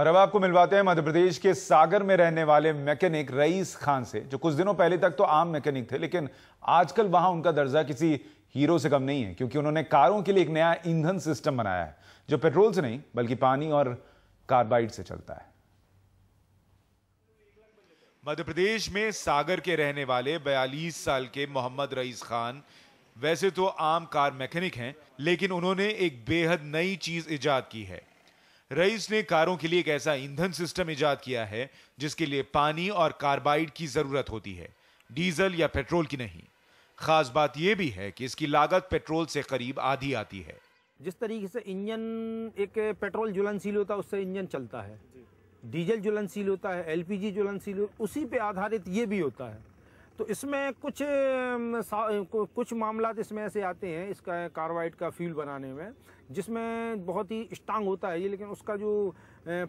और अब आपको मिलवाते हैं मध्य प्रदेश के सागर में रहने वाले मैकेनिक रईस खान से जो कुछ दिनों पहले तक तो आम मैकेनिक थे लेकिन आजकल वहां उनका दर्जा किसी हीरो से कम नहीं है क्योंकि उन्होंने कारों के लिए एक नया ईंधन सिस्टम बनाया है जो पेट्रोल से नहीं बल्कि पानी और कार्बाइड से चलता है मध्य प्रदेश में सागर के रहने वाले 42 साल के मोहम्मद रईस खान वैसे तो आम कार मैकेनिक हैं लेकिन उन्होंने एक बेहद नई चीज ईजाद की है रईस ने कारों के लिए एक ऐसा ईंधन सिस्टम ईजाद किया है जिसके लिए पानी और कार्बाइड की जरूरत होती है डीजल या पेट्रोल की नहीं खास बात यह भी है कि इसकी लागत पेट्रोल से करीब आधी आती है जिस तरीके से इंजन एक पेट्रोल ज्वलनशील होता है उससे इंजन चलता है डीजल ज्वलनशील होता है एलपीजी ज्वलनशील उसी पे आधारित ये भी होता है तो इसमें कुछ कुछ मामला इसमें ऐसे आते हैं इसका कार्बाइड का फ्यूल बनाने में जिसमें बहुत ही स्ट्रांग होता है ये लेकिन उसका जो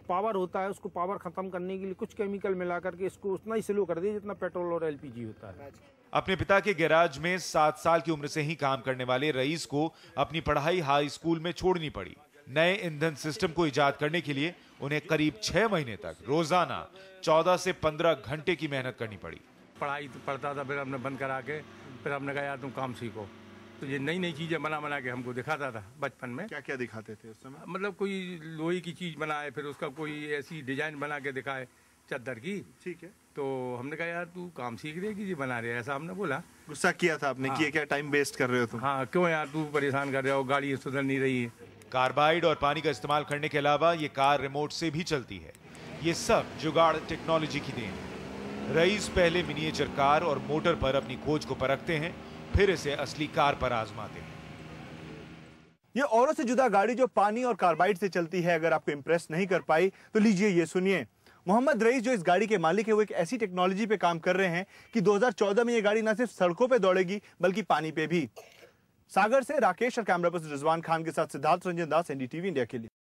पावर होता है उसको पावर ख़त्म करने के लिए कुछ केमिकल मिला करके इसको उतना ही स्लो कर दिया जितना पेट्रोल और एल होता है अच्छा। अपने पिता के गैराज में सात साल की उम्र से ही काम करने वाले रईस को अपनी पढ़ाई हाई स्कूल में छोड़नी पड़ी नए ईंधन सिस्टम को ईजाद करने के लिए उन्हें करीब छह महीने तक रोजाना चौदह से पंद्रह घंटे की मेहनत करनी पड़ी पढ़ाई तो पढ़ता था फिर हमने बंद करा के फिर हमने कहा यार तुम काम सीखो तो ये नई नई चीज़ें बना बना के हमको दिखाता था बचपन में क्या क्या दिखाते थे उस समय मतलब कोई लोहे की चीज़ बनाए फिर उसका कोई ऐसी डिजाइन बना के दिखाए चादर की ठीक है तो हमने कहा यार तू काम सीख रहे कि जी बना रहे ऐसा हमने बोला गुस्सा किया था आपने हाँ। क्या टाइम वेस्ट कर रहे हो तुम हाँ क्यों यार तू परेशान कर रहे हो गाड़ी सुधर नहीं रही है कार्बाइड और पानी का इस्तेमाल करने के अलावा ये कार रिमोट से भी चलती है ये सब जुगाड़ टेक्नोलॉजी की देन है रईस पहले मिनिएचर कार और मोटर पर अपनी खोज को परखते हैं फिर इसे असली कार पर आजमाते हैं ये औरों से जुदा गाड़ी जो पानी और कार्बाइड से चलती है अगर आपको इम्प्रेस नहीं कर पाई तो लीजिए ये सुनिए मोहम्मद रईस जो इस गाड़ी के मालिक है वो एक ऐसी टेक्नोलॉजी पे काम कर रहे हैं कि 2014 में ये गाड़ी ना सिर्फ सड़कों पे दौड़ेगी बल्कि पानी पे भी सागर से राकेश और कैमरा पर्सन रिजवान खान के साथ सिद्धार्थ रंजन दास एनडीटीवी इंडिया के लिए